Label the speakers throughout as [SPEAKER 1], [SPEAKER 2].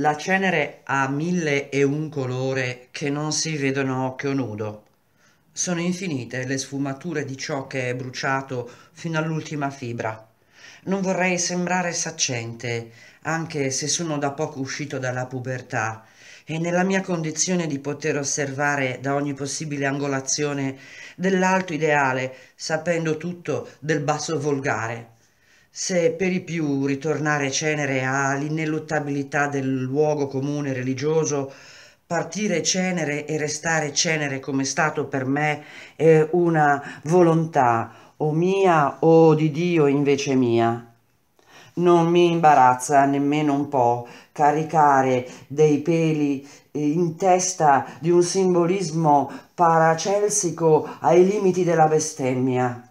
[SPEAKER 1] La cenere ha mille e un colore che non si vedono a occhio nudo. Sono infinite le sfumature di ciò che è bruciato fino all'ultima fibra. Non vorrei sembrare saccente, anche se sono da poco uscito dalla pubertà, e nella mia condizione di poter osservare da ogni possibile angolazione dell'alto ideale, sapendo tutto del basso volgare se per i più ritornare cenere all'ineluttabilità del luogo comune religioso, partire cenere e restare cenere come è stato per me è una volontà o mia o di Dio invece mia. Non mi imbarazza nemmeno un po' caricare dei peli in testa di un simbolismo paracelsico ai limiti della bestemmia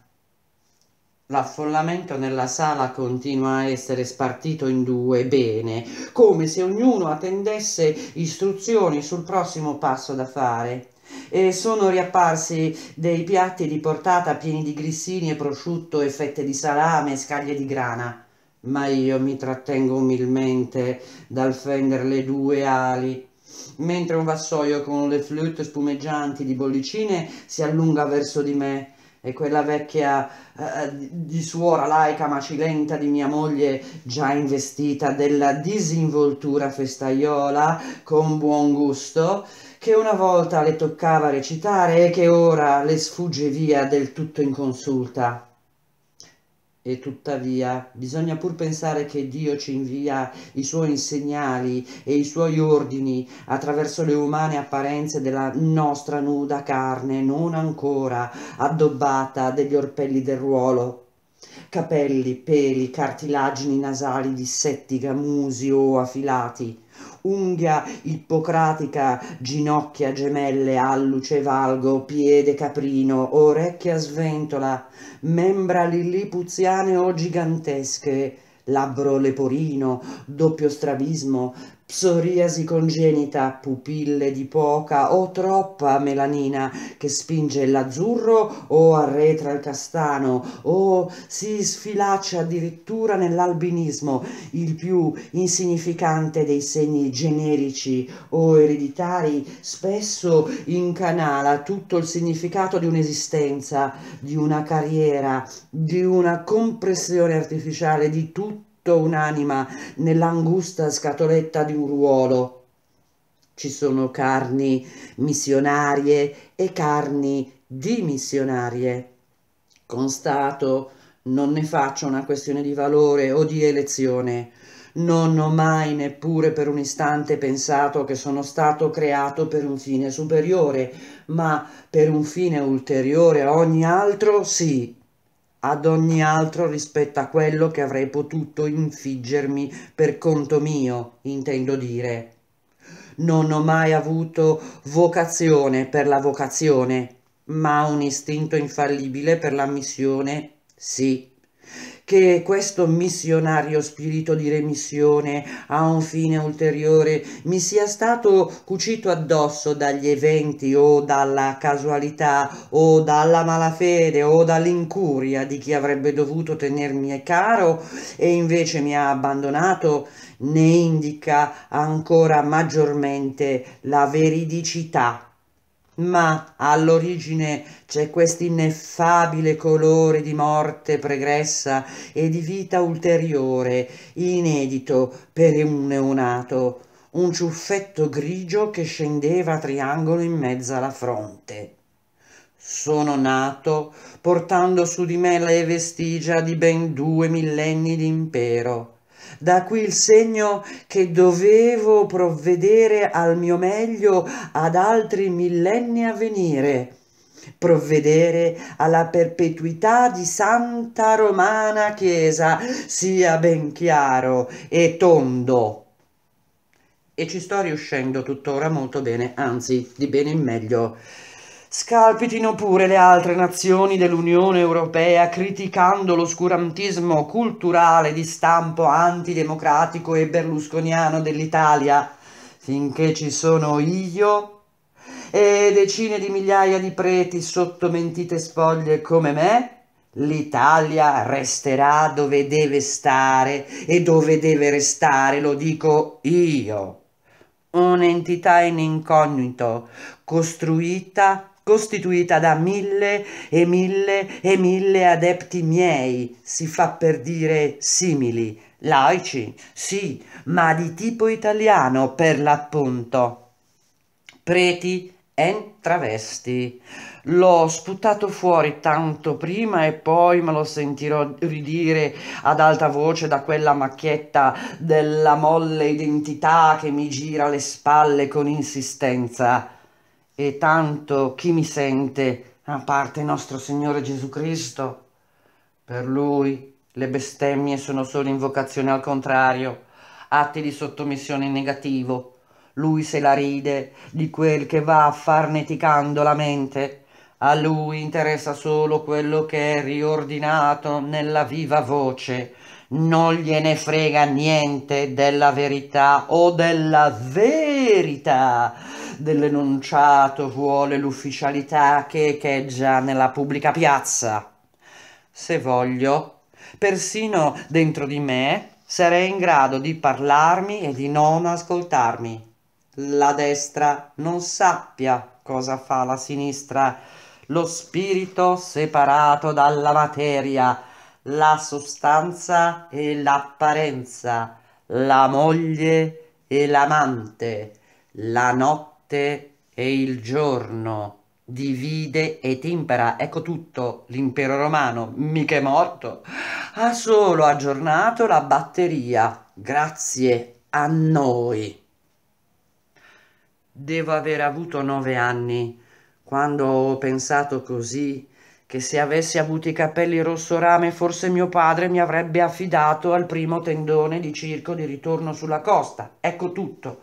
[SPEAKER 1] L'affollamento nella sala continua a essere spartito in due bene, come se ognuno attendesse istruzioni sul prossimo passo da fare. E sono riapparsi dei piatti di portata pieni di grissini e prosciutto e fette di salame e scaglie di grana. Ma io mi trattengo umilmente dal fender le due ali mentre un vassoio con le flute spumeggianti di bollicine si allunga verso di me e quella vecchia eh, di suora laica macilenta di mia moglie già investita della disinvoltura festaiola con buon gusto che una volta le toccava recitare e che ora le sfugge via del tutto inconsulta e tuttavia bisogna pur pensare che Dio ci invia i suoi segnali e i suoi ordini attraverso le umane apparenze della nostra nuda carne, non ancora addobbata degli orpelli del ruolo. Capelli, peli, cartilagini nasali dissetti, gamusi o affilati, unghia ippocratica, ginocchia gemelle, alluce valgo, piede caprino, orecchia sventola, membra lillipuziane o gigantesche, labbro leporino, doppio strabismo, psoriasi congenita, pupille di poca o troppa melanina che spinge l'azzurro o arretra il castano o si sfilaccia addirittura nell'albinismo, il più insignificante dei segni generici o ereditari, spesso incanala tutto il significato di un'esistenza, di una carriera, di una compressione artificiale di tutto tutto un'anima nell'angusta scatoletta di un ruolo. Ci sono carni missionarie e carni dimissionarie. Con Stato non ne faccio una questione di valore o di elezione. Non ho mai neppure per un istante pensato che sono stato creato per un fine superiore, ma per un fine ulteriore a ogni altro sì ad ogni altro rispetto a quello che avrei potuto infiggermi per conto mio, intendo dire. Non ho mai avuto vocazione per la vocazione, ma un istinto infallibile per la missione, sì che questo missionario spirito di remissione a un fine ulteriore mi sia stato cucito addosso dagli eventi o dalla casualità o dalla malafede o dall'incuria di chi avrebbe dovuto tenermi caro e invece mi ha abbandonato ne indica ancora maggiormente la veridicità ma all'origine c'è questo ineffabile colore di morte pregressa e di vita ulteriore, inedito per un neonato, un ciuffetto grigio che scendeva a triangolo in mezzo alla fronte. Sono nato portando su di me le vestigia di ben due millenni di impero da qui il segno che dovevo provvedere al mio meglio ad altri millenni a venire provvedere alla perpetuità di Santa Romana Chiesa, sia ben chiaro e tondo. E ci sto riuscendo tuttora molto bene, anzi di bene in meglio. Scalpitino pure le altre nazioni dell'Unione Europea criticando l'oscurantismo culturale di stampo antidemocratico e berlusconiano dell'Italia, finché ci sono io e decine di migliaia di preti sotto mentite spoglie come me, l'Italia resterà dove deve stare e dove deve restare, lo dico io. Un'entità in incognito, costruita costituita da mille e mille e mille adepti miei, si fa per dire simili, laici, sì, ma di tipo italiano per l'appunto. Preti e travesti. L'ho sputato fuori tanto prima e poi me lo sentirò ridire ad alta voce da quella macchietta della molle identità che mi gira le spalle con insistenza e tanto chi mi sente a parte nostro Signore Gesù Cristo? Per lui le bestemmie sono solo invocazioni al contrario, atti di sottomissione in negativo. Lui se la ride di quel che va farneticando la mente. A lui interessa solo quello che è riordinato nella viva voce non gliene frega niente della verità o della verità dell'enunciato, vuole l'ufficialità che echeggia nella pubblica piazza. Se voglio, persino dentro di me, sarei in grado di parlarmi e di non ascoltarmi. La destra non sappia cosa fa la sinistra, lo spirito separato dalla materia, la sostanza e l'apparenza, la moglie e l'amante, la notte e il giorno, divide e timpera. Ecco tutto, l'impero romano, mica è morto, ha solo aggiornato la batteria, grazie a noi. Devo aver avuto nove anni quando ho pensato così che se avessi avuto i capelli rosso rame forse mio padre mi avrebbe affidato al primo tendone di circo di ritorno sulla costa. Ecco tutto.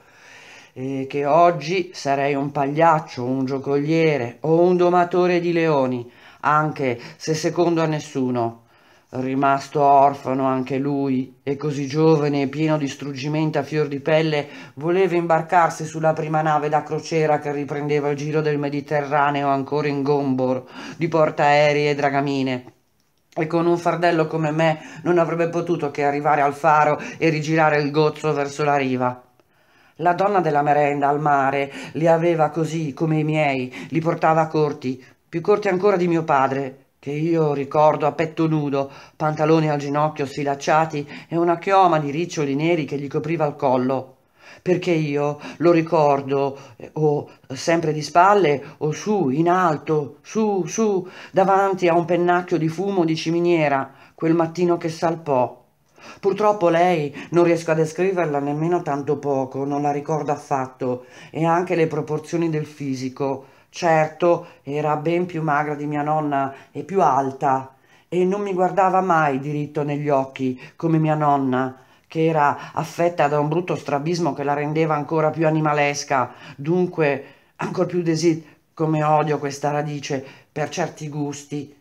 [SPEAKER 1] E che oggi sarei un pagliaccio, un giocoliere o un domatore di leoni, anche se secondo a nessuno rimasto orfano anche lui, e così giovane e pieno di struggimenti a fior di pelle, voleva imbarcarsi sulla prima nave da crociera che riprendeva il giro del Mediterraneo ancora in gombor di portaerei e dragamine. E con un fardello come me non avrebbe potuto che arrivare al faro e rigirare il gozzo verso la riva. La donna della merenda al mare li aveva così come i miei, li portava corti, più corti ancora di mio padre, che io ricordo a petto nudo, pantaloni al ginocchio sfilacciati e una chioma di riccioli neri che gli copriva il collo. Perché io lo ricordo eh, o sempre di spalle o su, in alto, su, su, davanti a un pennacchio di fumo di ciminiera, quel mattino che salpò. Purtroppo lei non riesco a descriverla nemmeno tanto poco, non la ricordo affatto, e anche le proporzioni del fisico, Certo, era ben più magra di mia nonna e più alta, e non mi guardava mai diritto negli occhi, come mia nonna, che era affetta da un brutto strabismo che la rendeva ancora più animalesca, dunque ancor più desit, come odio questa radice, per certi gusti,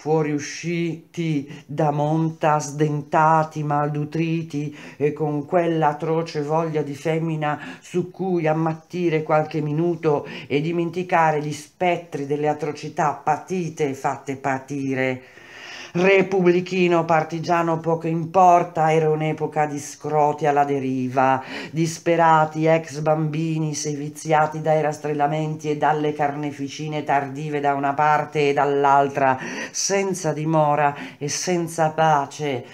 [SPEAKER 1] fuoriusciti da monta sdentati, malnutriti e con quell'atroce voglia di femmina su cui ammattire qualche minuto e dimenticare gli spettri delle atrocità patite e fatte patire repubblichino, partigiano, poco importa, era un'epoca di scroti alla deriva, disperati ex bambini seviziati dai rastrellamenti e dalle carneficine tardive da una parte e dall'altra, senza dimora e senza pace,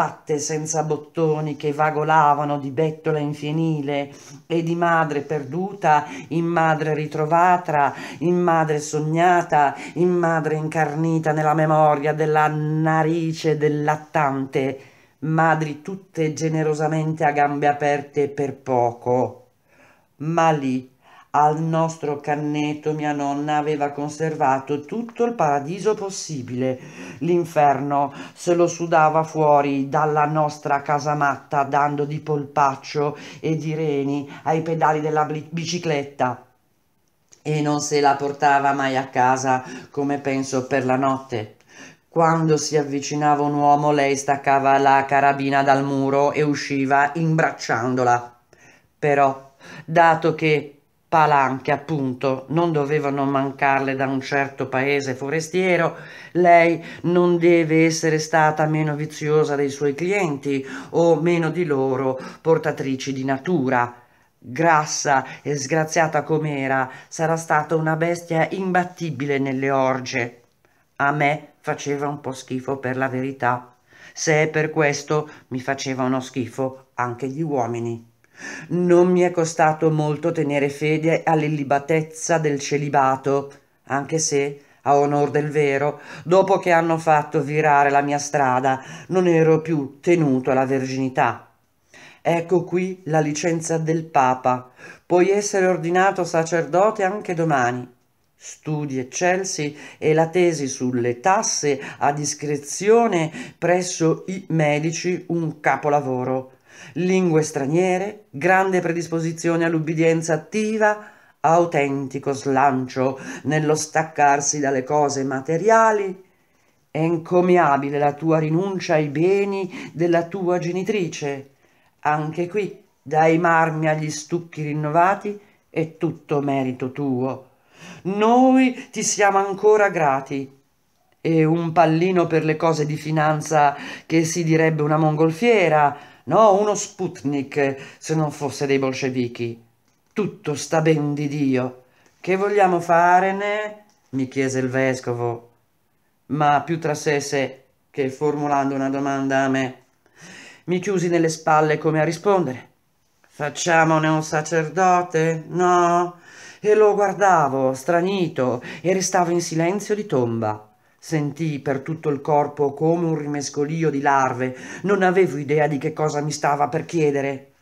[SPEAKER 1] patte senza bottoni che vagolavano di bettola in fienile e di madre perduta in madre ritrovata, in madre sognata, in madre incarnita nella memoria della narice del lattante, madri tutte generosamente a gambe aperte per poco. Ma lì al nostro canneto mia nonna aveva conservato tutto il paradiso possibile. L'inferno se lo sudava fuori dalla nostra casamatta dando di polpaccio e di reni ai pedali della bicicletta e non se la portava mai a casa come penso per la notte. Quando si avvicinava un uomo lei staccava la carabina dal muro e usciva imbracciandola. Però, dato che palanche appunto non dovevano mancarle da un certo paese forestiero, lei non deve essere stata meno viziosa dei suoi clienti o meno di loro portatrici di natura. Grassa e sgraziata com'era, sarà stata una bestia imbattibile nelle orge. A me faceva un po' schifo per la verità. Se è per questo mi facevano schifo anche gli uomini. Non mi è costato molto tenere fede all'illibatezza del celibato, anche se, a onor del vero, dopo che hanno fatto virare la mia strada, non ero più tenuto alla verginità. Ecco qui la licenza del Papa. Puoi essere ordinato sacerdote anche domani. Studi eccelsi e la tesi sulle tasse a discrezione presso i medici un capolavoro Lingue straniere, grande predisposizione all'ubbidienza attiva, autentico slancio nello staccarsi dalle cose materiali, è encomiabile la tua rinuncia ai beni della tua genitrice. Anche qui, dai marmi agli stucchi rinnovati, è tutto merito tuo. Noi ti siamo ancora grati. E un pallino per le cose di finanza che si direbbe una mongolfiera, no uno Sputnik, se non fosse dei bolscevichi. Tutto sta ben di Dio. Che vogliamo fare, ne? mi chiese il vescovo, ma più tra sé e sé che formulando una domanda a me. Mi chiusi nelle spalle come a rispondere. Facciamone un sacerdote? No. E lo guardavo, stranito, e restavo in silenzio di tomba. Sentì per tutto il corpo come un rimescolio di larve. Non avevo idea di che cosa mi stava per chiedere.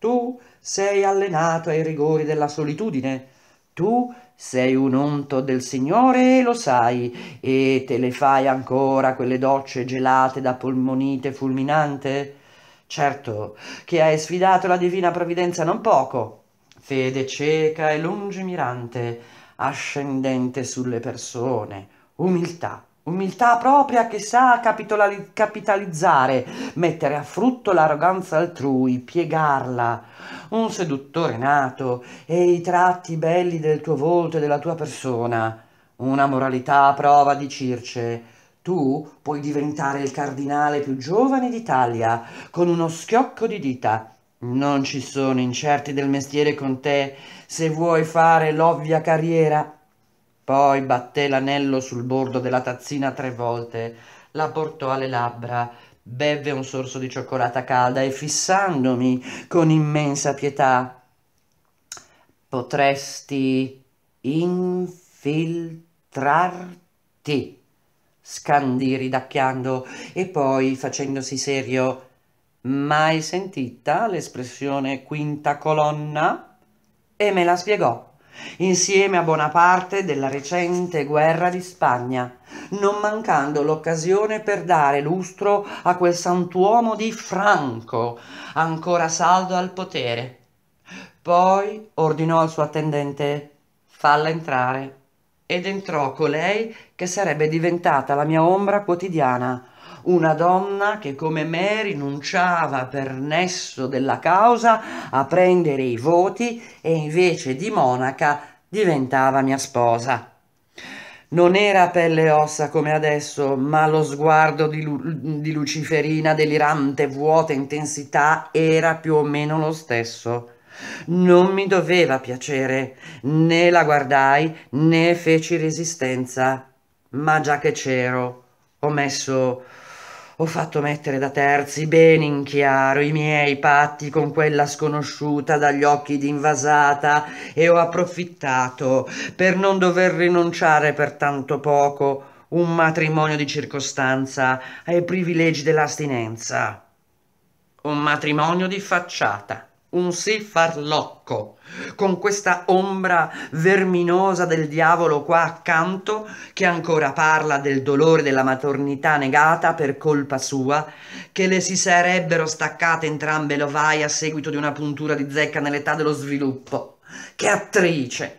[SPEAKER 1] Tu sei allenato ai rigori della solitudine. Tu sei un unto del Signore e lo sai, e te le fai ancora quelle docce gelate da polmonite fulminante? Certo che hai sfidato la divina provvidenza non poco. Fede cieca e lungimirante, ascendente sulle persone, umiltà. Umiltà propria che sa capitalizzare, mettere a frutto l'arroganza altrui, piegarla. Un seduttore nato e i tratti belli del tuo volto e della tua persona. Una moralità a prova di Circe. Tu puoi diventare il cardinale più giovane d'Italia con uno schiocco di dita. Non ci sono incerti del mestiere con te se vuoi fare l'ovvia carriera poi batté l'anello sul bordo della tazzina tre volte, la portò alle labbra, bevve un sorso di cioccolata calda e fissandomi con immensa pietà potresti infiltrarti scandì ridacchiando e poi facendosi serio mai sentita l'espressione quinta colonna e me la spiegò insieme a buona parte della recente guerra di Spagna, non mancando l'occasione per dare lustro a quel santuomo di Franco, ancora saldo al potere. Poi ordinò al suo attendente falla entrare ed entrò colei che sarebbe diventata la mia ombra quotidiana, una donna che come me rinunciava per nesso della causa a prendere i voti e invece di monaca diventava mia sposa. Non era pelle e ossa come adesso, ma lo sguardo di, Lu di Luciferina delirante, vuota intensità era più o meno lo stesso. Non mi doveva piacere, né la guardai né feci resistenza, ma già che c'ero, ho messo ho fatto mettere da terzi ben in chiaro i miei patti con quella sconosciuta dagli occhi d'invasata e ho approfittato per non dover rinunciare per tanto poco un matrimonio di circostanza ai privilegi dell'astinenza. Un matrimonio di facciata un sì farlocco, con questa ombra verminosa del diavolo qua accanto che ancora parla del dolore della maternità negata per colpa sua, che le si sarebbero staccate entrambe le ovaie a seguito di una puntura di zecca nell'età dello sviluppo. Che attrice!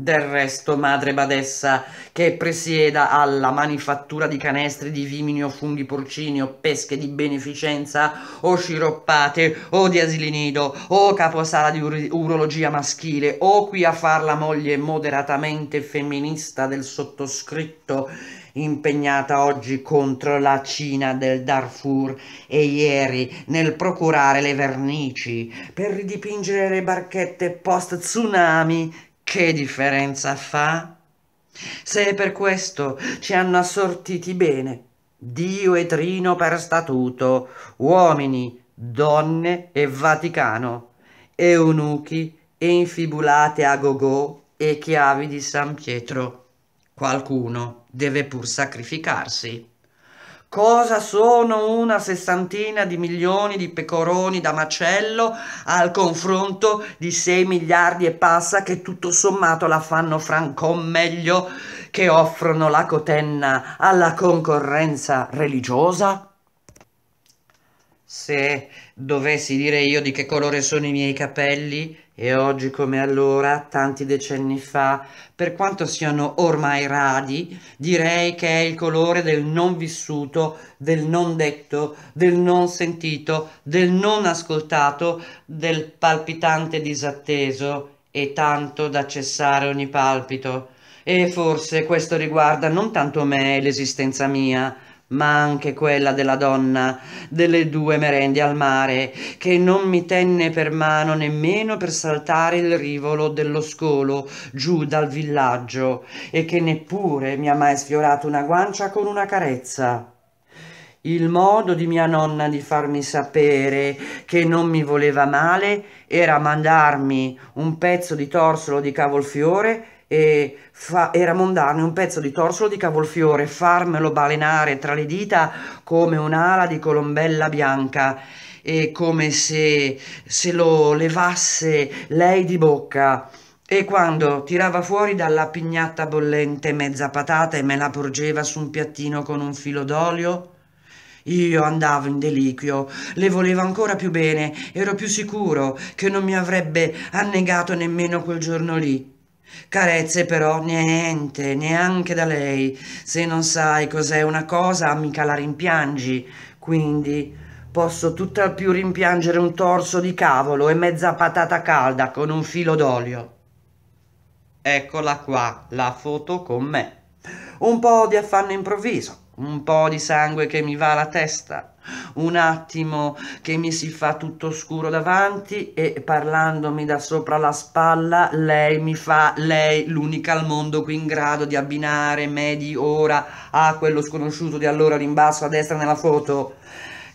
[SPEAKER 1] Del resto, madre badessa, che presieda alla manifattura di canestri di vimini o funghi porcini o pesche di beneficenza o sciroppate o di asili nido o caposala di ur urologia maschile o qui a far la moglie moderatamente femminista del sottoscritto impegnata oggi contro la Cina del Darfur e ieri nel procurare le vernici per ridipingere le barchette post tsunami che differenza fa? Se per questo ci hanno assortiti bene, Dio e Trino per statuto, uomini, donne e Vaticano, eunuchi e infibulate a gogò e chiavi di San Pietro. Qualcuno deve pur sacrificarsi. Cosa sono una sessantina di milioni di pecoroni da macello al confronto di 6 miliardi e passa che tutto sommato la fanno francon meglio che offrono la cotenna alla concorrenza religiosa? Se dovessi dire io di che colore sono i miei capelli, e oggi come allora, tanti decenni fa, per quanto siano ormai radi, direi che è il colore del non vissuto, del non detto, del non sentito, del non ascoltato, del palpitante disatteso e tanto da cessare ogni palpito. E forse questo riguarda non tanto me e l'esistenza mia, ma anche quella della donna, delle due merende al mare, che non mi tenne per mano nemmeno per saltare il rivolo dello scolo giù dal villaggio, e che neppure mi ha mai sfiorato una guancia con una carezza. Il modo di mia nonna di farmi sapere che non mi voleva male era mandarmi un pezzo di torsolo di cavolfiore fa, era mondarne un pezzo di torsolo di cavolfiore, farmelo balenare tra le dita come un'ala di colombella bianca e come se, se lo levasse lei di bocca. E quando tirava fuori dalla pignatta bollente mezza patata e me la porgeva su un piattino con un filo d'olio, io andavo in deliquio, le volevo ancora più bene, ero più sicuro che non mi avrebbe annegato nemmeno quel giorno lì. Carezze però niente, neanche da lei. Se non sai cos'è una cosa, mica la rimpiangi. Quindi posso tutt'al più rimpiangere un torso di cavolo e mezza patata calda con un filo d'olio. Eccola qua, la foto con me. Un po' di affanno improvviso un po' di sangue che mi va alla testa, un attimo che mi si fa tutto scuro davanti e parlandomi da sopra la spalla lei mi fa, lei l'unica al mondo qui in grado di abbinare me di ora a quello sconosciuto di allora in basso a destra nella foto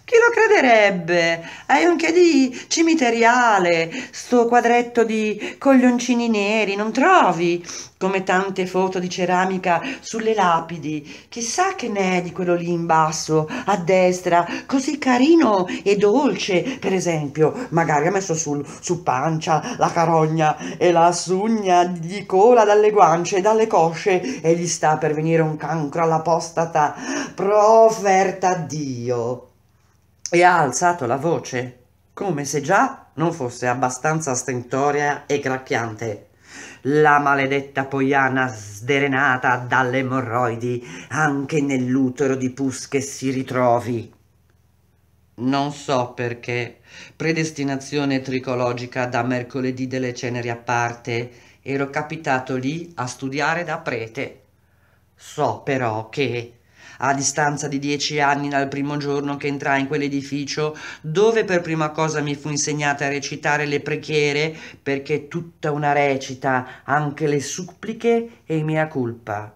[SPEAKER 1] chi lo crederebbe? Hai un che di cimiteriale, sto quadretto di coglioncini neri, non trovi? Come tante foto di ceramica sulle lapidi. Chissà che ne è di quello lì in basso, a destra, così carino e dolce, per esempio. Magari ha messo sul, su pancia la carogna e la sugna gli cola dalle guance, e dalle cosce e gli sta per venire un cancro alla postata. Proferta Dio e ha alzato la voce, come se già non fosse abbastanza stentorea e gracchiante. La maledetta poiana sderenata dalle emorroidi, anche nell'utero di pus che si ritrovi. Non so perché, predestinazione tricologica da mercoledì delle ceneri a parte, ero capitato lì a studiare da prete. So però che a distanza di dieci anni dal primo giorno che entrai in quell'edificio, dove per prima cosa mi fu insegnata a recitare le preghiere, perché tutta una recita, anche le suppliche e mia colpa.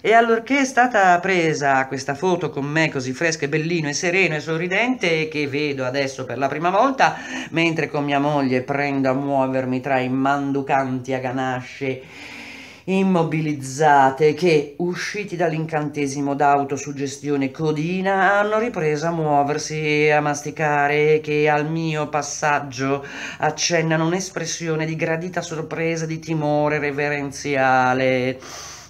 [SPEAKER 1] E allorché è stata presa questa foto con me così fresca e bellino e sereno e sorridente che vedo adesso per la prima volta, mentre con mia moglie prendo a muovermi tra i manducanti a ganasce immobilizzate che, usciti dall'incantesimo d'autosuggestione codina, hanno ripreso a muoversi e a masticare e che al mio passaggio accennano un'espressione di gradita sorpresa e di timore reverenziale.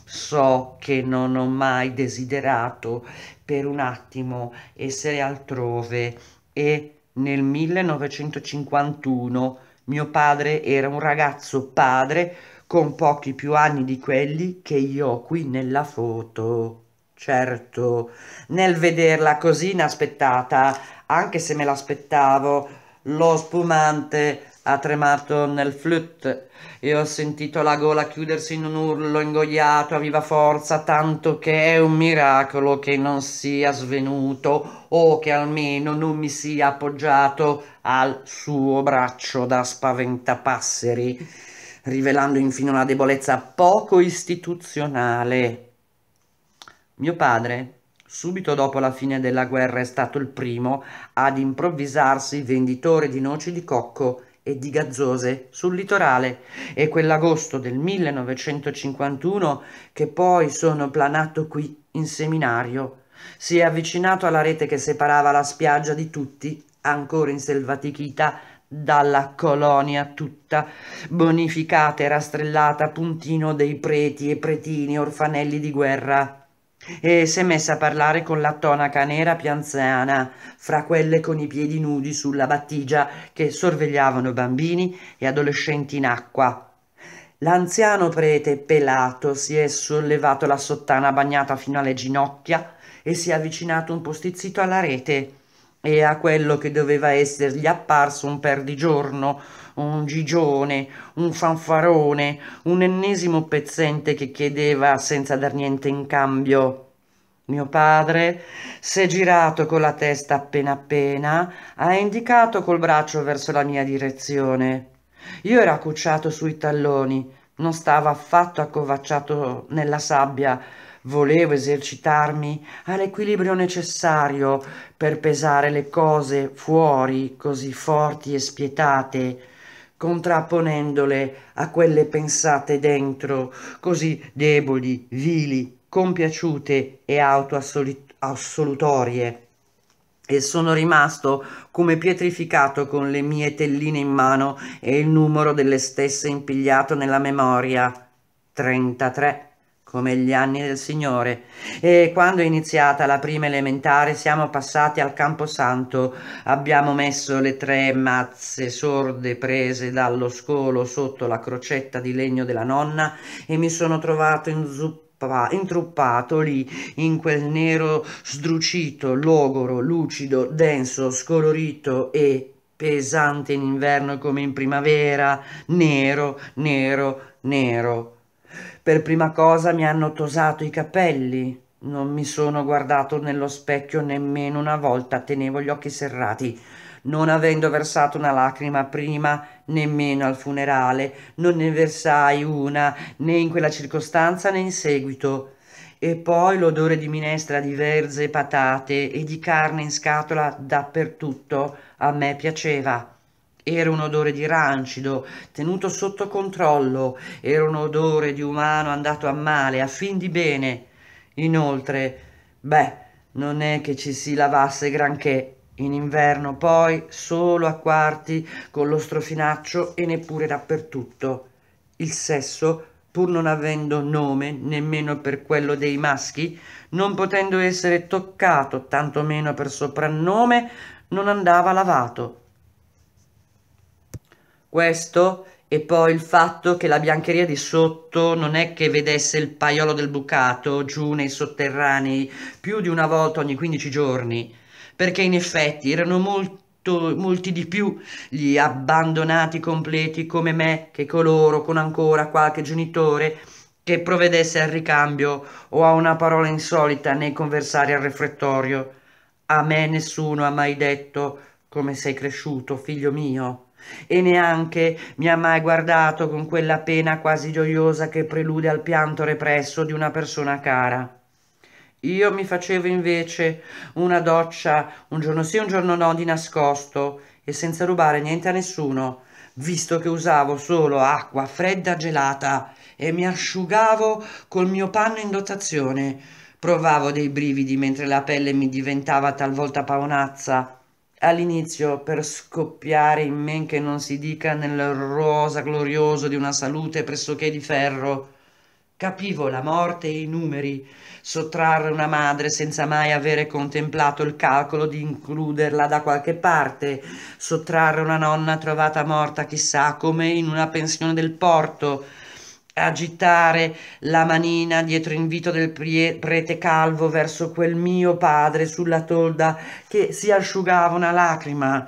[SPEAKER 1] So che non ho mai desiderato per un attimo essere altrove e nel 1951 mio padre era un ragazzo padre con pochi più anni di quelli che io ho qui nella foto. Certo, nel vederla così inaspettata, anche se me l'aspettavo, lo spumante ha tremato nel flut e ho sentito la gola chiudersi in un urlo ingoiato a viva forza, tanto che è un miracolo che non sia svenuto o che almeno non mi sia appoggiato al suo braccio da spaventapasseri rivelando infine una debolezza poco istituzionale. Mio padre, subito dopo la fine della guerra, è stato il primo ad improvvisarsi venditore di noci di cocco e di gazzose sul litorale e quell'agosto del 1951 che poi sono planato qui in seminario si è avvicinato alla rete che separava la spiaggia di tutti ancora in selvatichità dalla colonia tutta, bonificata e rastrellata puntino dei preti e pretini, orfanelli di guerra. E si è messa a parlare con la tonaca nera pianzana, fra quelle con i piedi nudi sulla battigia che sorvegliavano bambini e adolescenti in acqua. L'anziano prete pelato si è sollevato la sottana bagnata fino alle ginocchia e si è avvicinato un po' stizzito alla rete e a quello che doveva essergli apparso un perdigiorno, un gigione, un fanfarone, un ennesimo pezzente che chiedeva senza dar niente in cambio. Mio padre si è girato con la testa appena appena, ha indicato col braccio verso la mia direzione. Io ero accucciato sui talloni, non stavo affatto accovacciato nella sabbia, Volevo esercitarmi all'equilibrio necessario per pesare le cose fuori così forti e spietate, contrapponendole a quelle pensate dentro, così deboli, vili, compiaciute e autoassolutorie. E sono rimasto come pietrificato con le mie telline in mano e il numero delle stesse impigliato nella memoria. 33 come gli anni del Signore. E quando è iniziata la prima elementare siamo passati al Camposanto, abbiamo messo le tre mazze sorde prese dallo scolo sotto la crocetta di legno della nonna e mi sono trovato inzuppato intruppato lì in quel nero sdrucito, logoro, lucido, denso, scolorito e pesante in inverno come in primavera, nero, nero, nero per prima cosa mi hanno tosato i capelli. Non mi sono guardato nello specchio nemmeno una volta, tenevo gli occhi serrati non avendo versato una lacrima prima nemmeno al funerale, non ne versai una né in quella circostanza né in seguito. E poi l'odore di minestra di verze e patate e di carne in scatola dappertutto a me piaceva. Era un odore di rancido, tenuto sotto controllo, era un odore di umano andato a male, a fin di bene. Inoltre, beh, non è che ci si lavasse granché. In inverno poi solo a quarti, con lo strofinaccio e neppure dappertutto. Il sesso, pur non avendo nome nemmeno per quello dei maschi, non potendo essere toccato tantomeno per soprannome, non andava lavato questo e poi il fatto che la biancheria di sotto non è che vedesse il paiolo del bucato giù nei sotterranei più di una volta ogni 15 giorni, perché in effetti erano molto molti di più gli abbandonati completi come me che coloro con ancora qualche genitore che provvedesse al ricambio o a una parola insolita nei conversari al refrettorio A me nessuno ha mai detto come sei cresciuto, figlio mio e neanche mi ha mai guardato con quella pena quasi gioiosa che prelude al pianto represso di una persona cara. Io mi facevo invece una doccia un giorno sì, un giorno no, di nascosto e senza rubare niente a nessuno, visto che usavo solo acqua fredda gelata e mi asciugavo col mio panno in dotazione. Provavo dei brividi mentre la pelle mi diventava talvolta paonazza all'inizio per scoppiare in men che non si dica nel rosa glorioso di una salute pressoché di ferro. Capivo la morte e i numeri, sottrarre una madre senza mai avere contemplato il calcolo di includerla da qualche parte, sottrarre una nonna trovata morta chissà come in una pensione del porto, agitare la manina dietro invito del prete calvo verso quel mio padre sulla tolda che si asciugava una lacrima,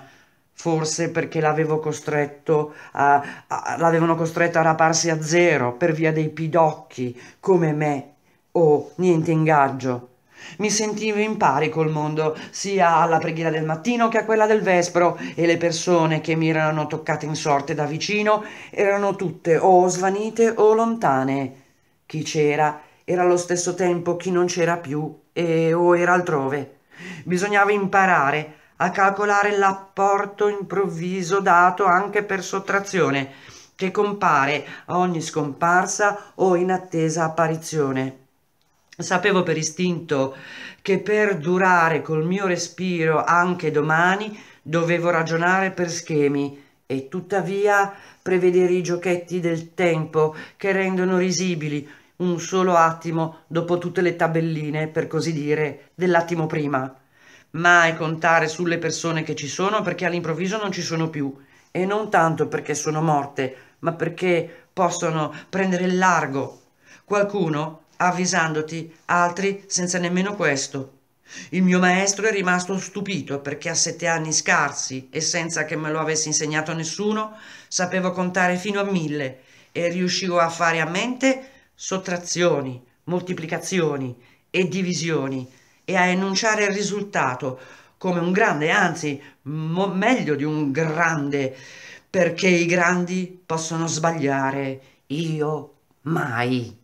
[SPEAKER 1] forse perché l'avevo costretto a, a, l'avevano costretto a raparsi a zero per via dei pidocchi come me o oh, niente ingaggio mi sentivo in pari col mondo, sia alla preghiera del mattino che a quella del vespro, e le persone che mi erano toccate in sorte da vicino erano tutte o svanite o lontane. Chi c'era era allo stesso tempo chi non c'era più e o era altrove. Bisognava imparare a calcolare l'apporto improvviso dato anche per sottrazione, che compare a ogni scomparsa o inattesa apparizione. Sapevo per istinto che per durare col mio respiro anche domani dovevo ragionare per schemi e tuttavia prevedere i giochetti del tempo che rendono risibili un solo attimo dopo tutte le tabelline, per così dire, dell'attimo prima. Mai contare sulle persone che ci sono perché all'improvviso non ci sono più e non tanto perché sono morte, ma perché possono prendere il largo. Qualcuno avvisandoti altri senza nemmeno questo. Il mio maestro è rimasto stupito perché a sette anni scarsi e senza che me lo avesse insegnato nessuno, sapevo contare fino a mille e riuscivo a fare a mente sottrazioni, moltiplicazioni e divisioni e a enunciare il risultato come un grande, anzi meglio di un grande, perché i grandi possono sbagliare, io mai.